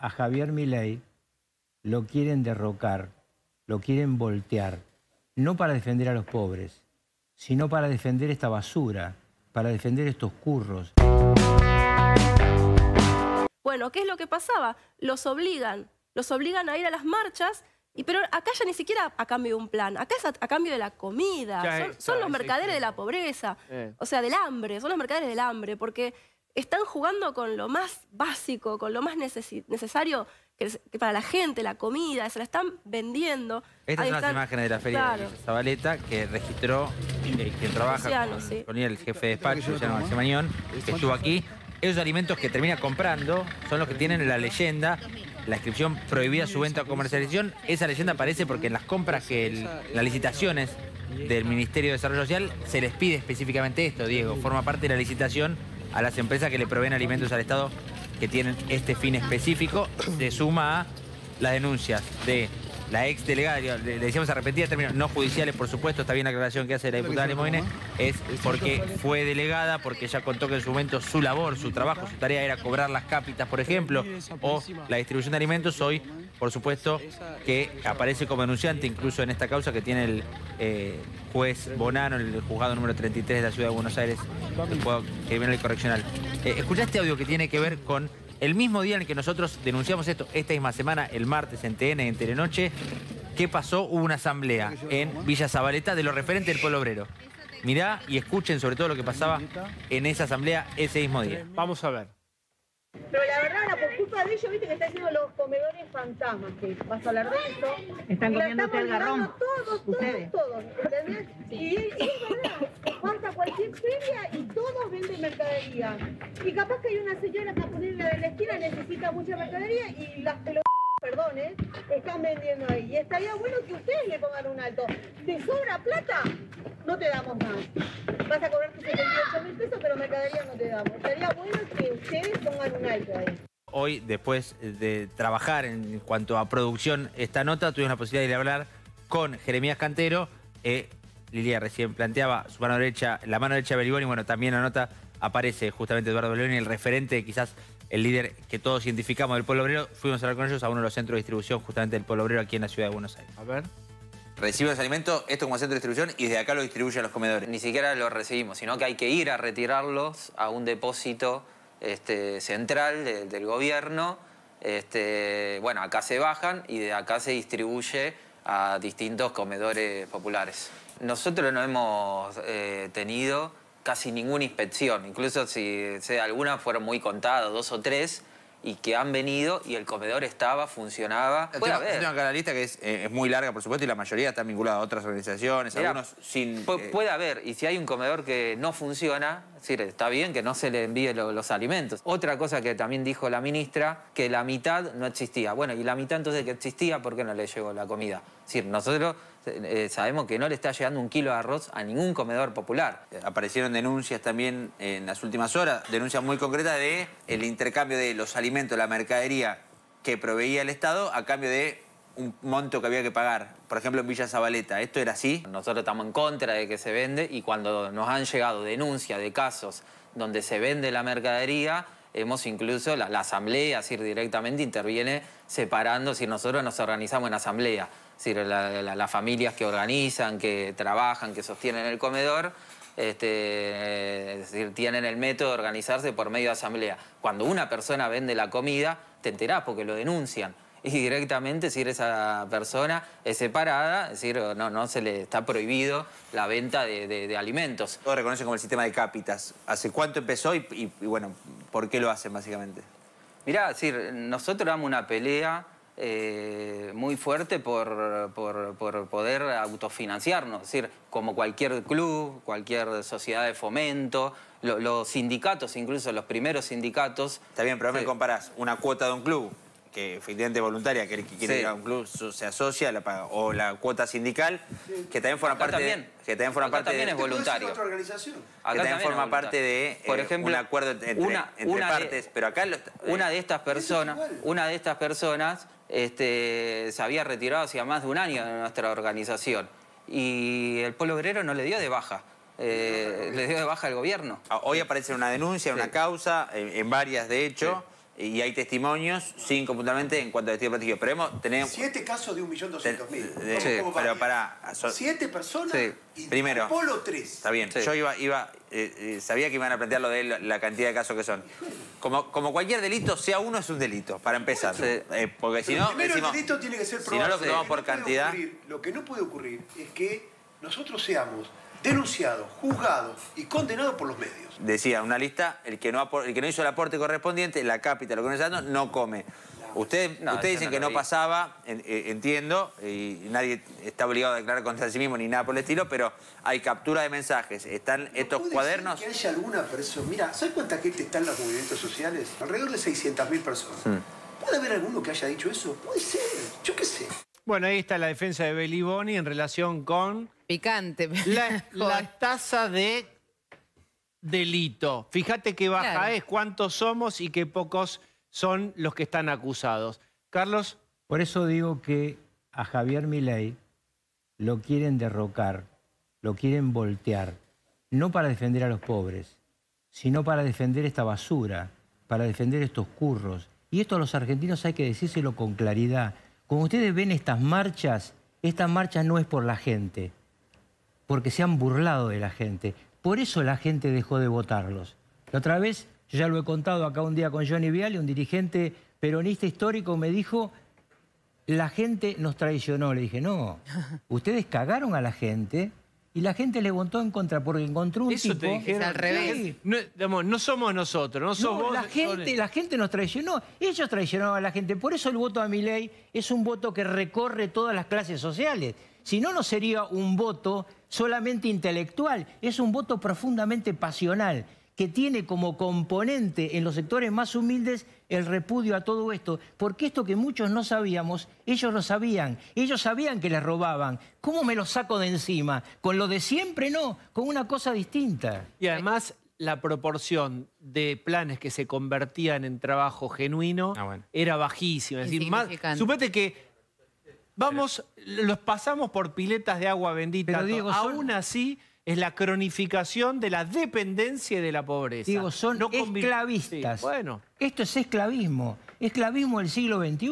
a Javier Milei lo quieren derrocar, lo quieren voltear, no para defender a los pobres, sino para defender esta basura, para defender estos curros. Bueno, ¿qué es lo que pasaba? Los obligan, los obligan a ir a las marchas y, pero acá ya ni siquiera a cambio de un plan, acá es a, cambio de la comida, son, los mercaderes de la pobreza, eh. o sea, del hambre, son los mercaderes del hambre, porque están jugando con lo más básico, con lo más necesario que para la gente, la comida, se la están vendiendo. Estas son las imágenes de la feria de Zabaleta que registró quien trabaja con, el jefe de despacho, Luciano García Mañón, ¿eh? que estuvo aquí. Esos alimentos que termina comprando son los que tienen la leyenda, la inscripción prohibida su venta o comercialización. Esa leyenda aparece porque en las compras, que las licitaciones del Ministerio de Desarrollo Social se les pide específicamente esto, Diego. Forma parte de la licitación a las empresas que le proveen alimentos al Estado que tienen este fin específico. Se suma a las denuncias de la ex delegada, le, decíamos arrepentida, términos no judiciales, por supuesto, está bien la aclaración que hace la diputada Lemoine, es porque fue delegada, porque ya contó que en su momento su labor, su trabajo, su tarea era cobrar las cápitas, por ejemplo, o la distribución de alimentos, hoy, por supuesto, que aparece como denunciante, incluso en esta causa que tiene el eh, juez Bonano, el juzgado número 33 de la Ciudad de Buenos Aires, el juego criminal y correccional. Eh, escuchaste audio que tiene que ver con el mismo día en el que nosotros denunciamos esto, esta misma semana, el martes en TN, en Telenoche, ¿qué pasó? Hubo una asamblea en Villa Zabaleta de los referentes del pueblo obrero. Mirá y escuchen sobre todo lo que pasaba en esa asamblea ese mismo día. Vamos a ver. Pero la verdad, la por culpa de ellos, viste que están haciendo los comedores fantasmas, que vas a hablar de esto. Están comiéndote el garrón. Todos, todos, todos, ¿entendés? Sí. Y, mercadería. Y capaz que hay una señora que a de la esquina necesita mucha mercadería y las pelotas, perdón, ¿eh? están vendiendo ahí. Y estaría bueno que ustedes le pongan un alto. ¿Te sobra plata? No te damos más. Vas a cobrar tus 78 mil pesos, pero mercadería no te damos. Estaría bueno que ustedes pongan un alto ahí. Hoy, después de trabajar en cuanto a producción esta nota, tuvimos la posibilidad de hablar con Jeremías Cantero. Eh, Lilia recién planteaba, su mano derecha, la mano derecha de y bueno, también la nota aparece justamente Eduardo León, el referente, quizás el líder que todos identificamos del pueblo obrero. Fuimos a hablar con ellos a uno de los centros de distribución justamente del pueblo obrero aquí en la ciudad de Buenos Aires. A ver. recibimos los alimentos, esto como centro de distribución, y desde acá lo distribuyen a los comedores. Ni siquiera lo recibimos, sino que hay que ir a retirarlos a un depósito este, central del gobierno. Este, bueno, acá se bajan y de acá se distribuye a distintos comedores populares. Nosotros no hemos eh, tenido sin ninguna inspección, incluso si algunas fueron muy contadas, dos o tres, y que han venido y el comedor estaba, funcionaba. Puede haber. lista que eh, es, muy larga, por supuesto, y la mayoría está vinculada a otras organizaciones, algunos sin... Eh, puede haber, y si hay un comedor que no funciona, está bien que no se le envíe los alimentos. Otra cosa que también dijo la ministra, que la mitad no existía. Bueno, y la mitad entonces que existía, ¿por qué no le llegó la comida? Es decir, nosotros eh, sabemos que no le está llegando un kilo de arroz a ningún comedor popular. Aparecieron denuncias también en las últimas horas, denuncias muy concretas de el intercambio de los alimentos, la mercadería que proveía el Estado a cambio de un monto que había que pagar. Por ejemplo, en Villa Zabaleta, esto era así. Nosotros estamos en contra de que se vende y cuando nos han llegado denuncias de casos donde se vende la mercadería, hemos incluso, la, asamblea, así directamente interviene separando, si nosotros nos organizamos en asamblea decir, las familias que organizan, que trabajan, que sostienen el comedor, este, tienen el método de organizarse por medio de asamblea. Cuando una persona vende la comida, te enterás porque lo denuncian. Y directamente, si esa persona es separada, decir, no, no se le está prohibido la venta de, alimentos. Todo reconoce como el sistema de cápitas. ¿Hace cuánto empezó y, bueno, por qué lo hacen básicamente? Mirá, nosotros damos una pelea eh, muy fuerte por, por, poder autofinanciarnos. Es decir, como cualquier club, cualquier sociedad de fomento, los sindicatos, incluso los primeros sindicatos... Está bien, pero sí. me comparás una cuota de un club que efectivamente voluntaria, que, quiere ir a un club se asocia, O la cuota sindical, que también forma parte. También. que también forma parte. También es voluntario. Otra organización. Acá que también, forma parte de eh, Por ejemplo, un acuerdo entre, partes. pero acá una de estas personas, una de estas personas este, se había retirado hacía más de un año de nuestra organización. Y el pueblo obrero no le dio de baja. Eh, le dio de baja al gobierno. Ah, hoy aparece una denuncia, una causa, en, varias de hecho y hay testimonios, cinco puntualmente, en cuanto a destino prestigio. Pero hemos Siete casos de 1.200.000. Sí, pero para... Siete personas y Primero, Apolo tres. Está bien, yo iba... iba eh, eh, sabía que iban a plantear lo de la, cantidad de casos que son. Como, como cualquier delito, sea uno es un delito, para empezar. Eh, porque si no... Primero el delito tiene que ser probado. Si no lo tomamos por cantidad... lo que no puede ocurrir es que nosotros seamos denunciados, juzgados y condenados por los medios decía, una lista, el que no, el que no hizo el aporte correspondiente, la cápita, lo que no está dando, no come. Ustedes, dicen que no pasaba, e, entiendo, y nadie está obligado a declarar contra sí mismo ni nada por el estilo, pero hay captura de mensajes. Están estos cuadernos. que haya alguna persona. Mira, ¿sabes cuánta gente está en los movimientos sociales? Alrededor de 600.000 personas. Hmm. ¿Puede haber alguno que haya dicho eso? Puede ser, yo qué sé. Bueno, ahí está la defensa de Beliboni en relación con. Picante. La, la tasa de delito. Fíjate qué baja es, cuántos somos y qué pocos son los que están acusados. Carlos. Por eso digo que a Javier Milei lo quieren derrocar, lo quieren voltear, no para defender a los pobres, sino para defender esta basura, para defender estos curros. Y esto a los argentinos hay que decírselo con claridad. Como ustedes ven estas marchas, esta marcha no es por la gente, porque se han burlado de la gente. Por eso la gente dejó de votarlos. La otra vez, yo ya lo he contado acá un día con Johnny Viale, un dirigente peronista histórico, me dijo, la gente nos traicionó. Le dije, no, ustedes cagaron a la gente y la gente le votó en contra porque encontró un Eso Te al revés. No, somos nosotros, no somos... la, gente, la gente nos traicionó, ellos traicionaron a la gente. Por eso el voto a mi ley es un voto que recorre todas las clases sociales. Si no, no sería un voto solamente intelectual, es un voto profundamente pasional que tiene como componente en los sectores más humildes el repudio a todo esto, porque esto que muchos no sabíamos, ellos lo sabían, ellos sabían que les robaban. ¿Cómo me lo saco de encima? Con lo de siempre no, con una cosa distinta. Y además la proporción de planes que se convertían en trabajo genuino ah, era bajísima. Es decir, más, que Vamos, los pasamos por piletas de agua bendita. Pero aún así es la cronificación de la dependencia y de la pobreza. Digo, son esclavistas. bueno. Esto es esclavismo. Esclavismo del siglo XXI.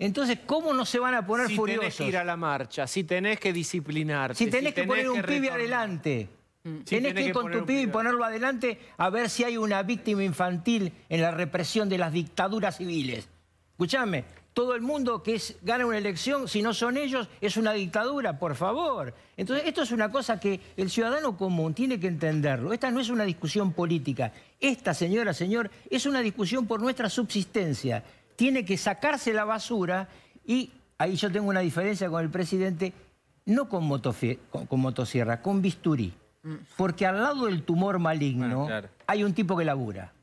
Entonces, ¿cómo no se van a poner furiosos? Si tenés que ir a la marcha, si tenés que disciplinarte. Si tenés, que poner un pibe adelante. Mm. Si tenés, que ir con tu pibe y ponerlo adelante a ver si hay una víctima infantil en la represión de las dictaduras civiles. Escúchame todo el mundo que gana una elección, si no son ellos, es una dictadura, por favor. Entonces, esto es una cosa que el ciudadano común tiene que entenderlo. Esta no es una discusión política. Esta, señora, señor, es una discusión por nuestra subsistencia. Tiene que sacarse la basura y ahí yo tengo una diferencia con el presidente, no con, motosierra, con bisturí. Mm. Porque al lado del tumor maligno ah, hay un tipo que labura.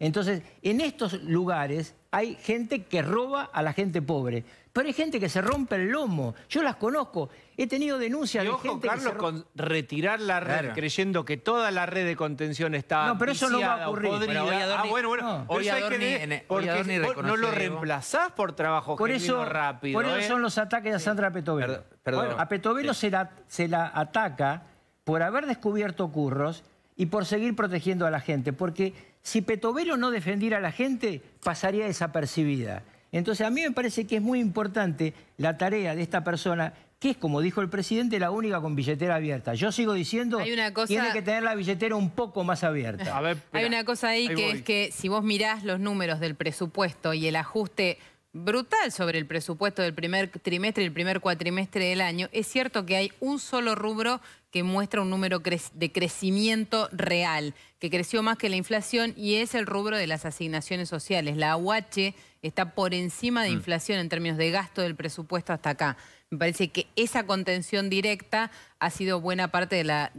Entonces, en estos lugares hay gente que roba a la gente pobre. Pero hay gente que se rompe el lomo. Yo las conozco. He tenido denuncias de gente Carlos, que se con retirar la red creyendo que toda la red de contención estaba. No, pero eso no va a ocurrir. ah, bueno, bueno. Hoy que porque no lo reemplazás por trabajo por eso, rápido. Por eso ¿eh? son los ataques a Sandra Petovelo. Perdón, a Petovelo se, la, se la ataca por haber descubierto curros y por seguir protegiendo a la gente. Porque si Petovero no defendiera a la gente, pasaría desapercibida. Entonces a mí me parece que es muy importante la tarea de esta persona que es, como dijo el presidente, la única con billetera abierta. Yo sigo diciendo, que tiene que tener la billetera un poco más abierta. hay una cosa ahí, que es que si vos mirás los números del presupuesto y el ajuste brutal sobre el presupuesto del primer trimestre y el primer cuatrimestre del año, es cierto que hay un solo rubro que muestra un número de crecimiento real, que creció más que la inflación y es el rubro de las asignaciones sociales. La AUH está por encima de mm. inflación en términos de gasto del presupuesto hasta acá. Me parece que esa contención directa ha sido buena parte de la...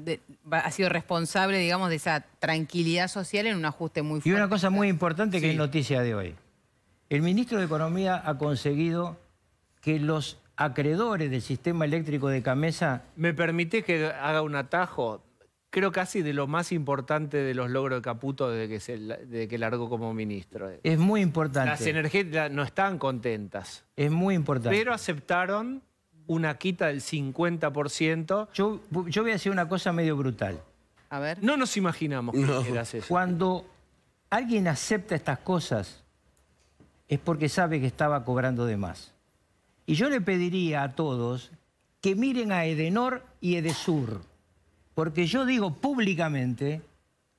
ha sido responsable, digamos, de esa tranquilidad social en un ajuste muy fuerte. Y una cosa muy importante que es noticia de hoy. El ministro de Economía ha conseguido que los acreedores del sistema eléctrico de Camesa... ¿Me permite que haga un atajo? Creo casi de lo más importante de los logros de Caputo desde que, desde que largó como ministro. Es muy importante. Las energéticas no están contentas. Es muy importante. Pero aceptaron una quita del 50%. Yo, yo voy a decir una cosa medio brutal. A ver. No nos imaginamos no. eso. Cuando alguien acepta estas cosas, es porque sabe que estaba cobrando de más. Y yo le pediría a todos que miren a Edenor y Edesur, porque yo digo públicamente,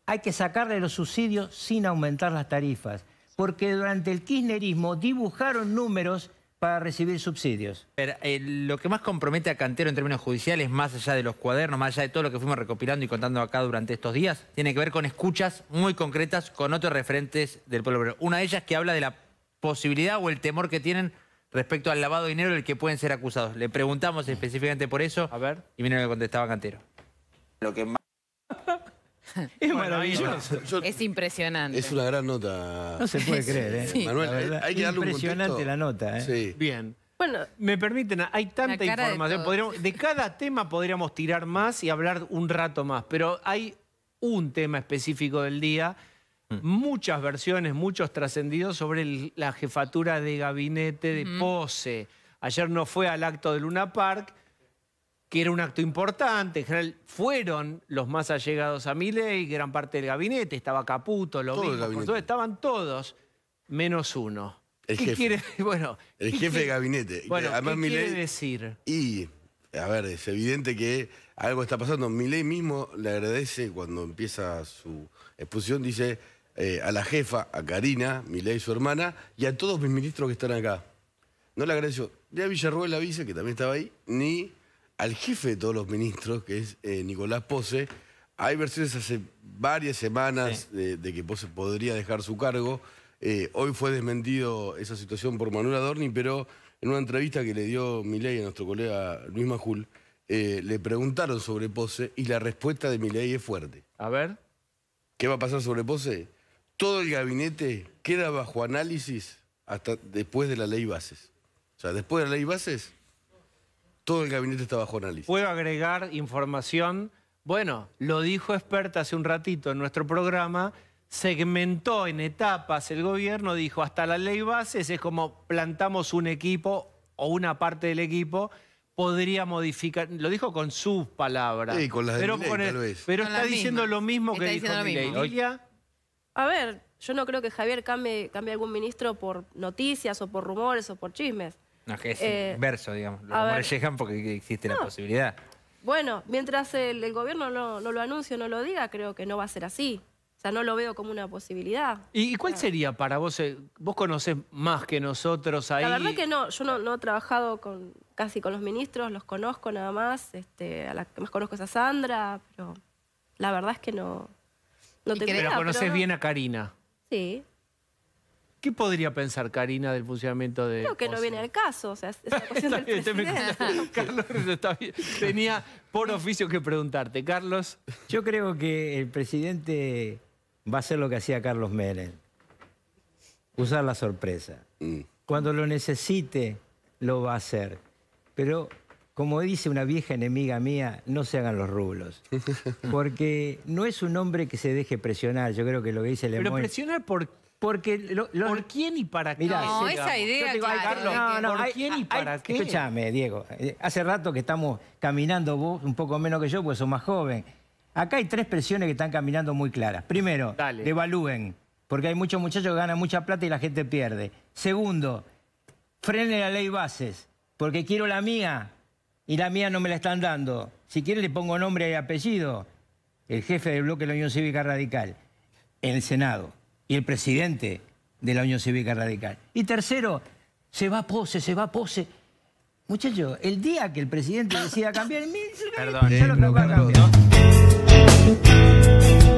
hay que sacarle los subsidios sin aumentar las tarifas, porque durante el kirchnerismo dibujaron números para recibir subsidios. Pero, eh, lo que más compromete a Cantero en términos judiciales, más allá de los cuadernos, más allá de todo lo que fuimos recopilando y contando acá durante estos días, tiene que ver con escuchas muy concretas con otros referentes del pueblo Una de ellas que habla de la posibilidad o el temor que tienen respecto al lavado de dinero del que pueden ser acusados. Le preguntamos específicamente por eso. A ver. Y miren lo que contestaba Cantero. Lo que Es maravilloso. es impresionante. Es una gran nota. No se puede creer, ¿eh? Manuel, Impresionante la nota, ¿eh? Sí. Bien. Bueno, me permiten, hay tanta información. de cada tema podríamos tirar más y hablar un rato más, pero hay un tema específico del día Mm. muchas versiones, muchos trascendidos sobre la jefatura de gabinete de Pose. Ayer no fue al acto de Luna Park, que era un acto importante. En general, fueron los más allegados a Miley, gran parte del gabinete. Estaba Caputo, lo estaban todos, menos uno. El ¿Qué jefe. quiere? Bueno, el jefe de gabinete. Bueno, ¿qué decir? Y, a ver, es evidente que algo está pasando. Miley mismo le agradece cuando empieza su exposición, dice eh, a la jefa, a Karina, Milei, su hermana, y a todos mis ministros que están acá. No le agradezco ni a Villarroel la vice, que también estaba ahí, ni al jefe de todos los ministros, que es eh, Nicolás Pose. Hay versiones hace varias semanas de, que Pose podría dejar su cargo. Eh, hoy fue desmentido esa situación por Manuel Dorni, pero en una entrevista que le dio Milei a nuestro colega Luis Majul, le preguntaron sobre Pose y la respuesta de Milei es fuerte. A ver. ¿Qué va a pasar sobre Pose? todo el gabinete queda bajo análisis hasta después de la ley bases. O sea, después de la ley bases, todo el gabinete está bajo análisis. Puedo agregar información. Bueno, lo dijo experta hace un ratito en nuestro programa. Segmentó en etapas el gobierno, dijo hasta la ley bases es como plantamos un equipo o una parte del equipo podría modificar, lo dijo con sus palabras. Sí, con las de pero, pero está diciendo lo mismo que está dijo a ver, yo no creo que Javier cambie, cambie algún ministro por noticias o por rumores o por chismes. No, es que es eh, inverso, digamos. lo rumores porque existe la posibilidad. Bueno, mientras el, gobierno no, lo anuncie o no lo diga, creo que no va a ser así. O sea, no lo veo como una posibilidad. ¿Y, cuál ah. sería para vos? Eh, vos conocés más que nosotros ahí. La verdad que no, yo no, he trabajado con, casi con los ministros, los conozco nada más. Este, a la que más conozco es a Sandra, pero la verdad es que no, pero conoces bien a Karina. Sí. ¿Qué podría pensar Karina del funcionamiento de.? Creo que no viene al caso, o sea, es Carlos, está tenía por oficio que preguntarte. Carlos. Yo creo que el presidente va a hacer lo que hacía Carlos Meren. usar la sorpresa. Mm. Cuando lo necesite, lo va a hacer. Pero como dice una vieja enemiga mía, no se hagan los rublos. Porque no es un hombre que se deje presionar, yo creo que lo que dice Lemoyne... Pero presionar por porque ¿Por quién y para qué? no, esa idea, no, no, ¿Por quién y para qué? Escúchame, Diego. Eh, hace rato que estamos caminando vos, un poco menos que yo, pues, sos más joven. Acá hay tres presiones que están caminando muy claras. Primero, devalúen, porque hay muchos muchachos que ganan mucha plata y la gente pierde. Segundo, frene la ley bases, porque quiero la mía, y la mía no me la están dando. Si quiere le pongo nombre y apellido. El jefe del bloque de la Unión Cívica Radical, En el Senado y el presidente de la Unión Cívica Radical. Y tercero, se va a pose, se va a pose. Muchachos, el día que el presidente decida cambiar, Perdón, ya que va a cambiar.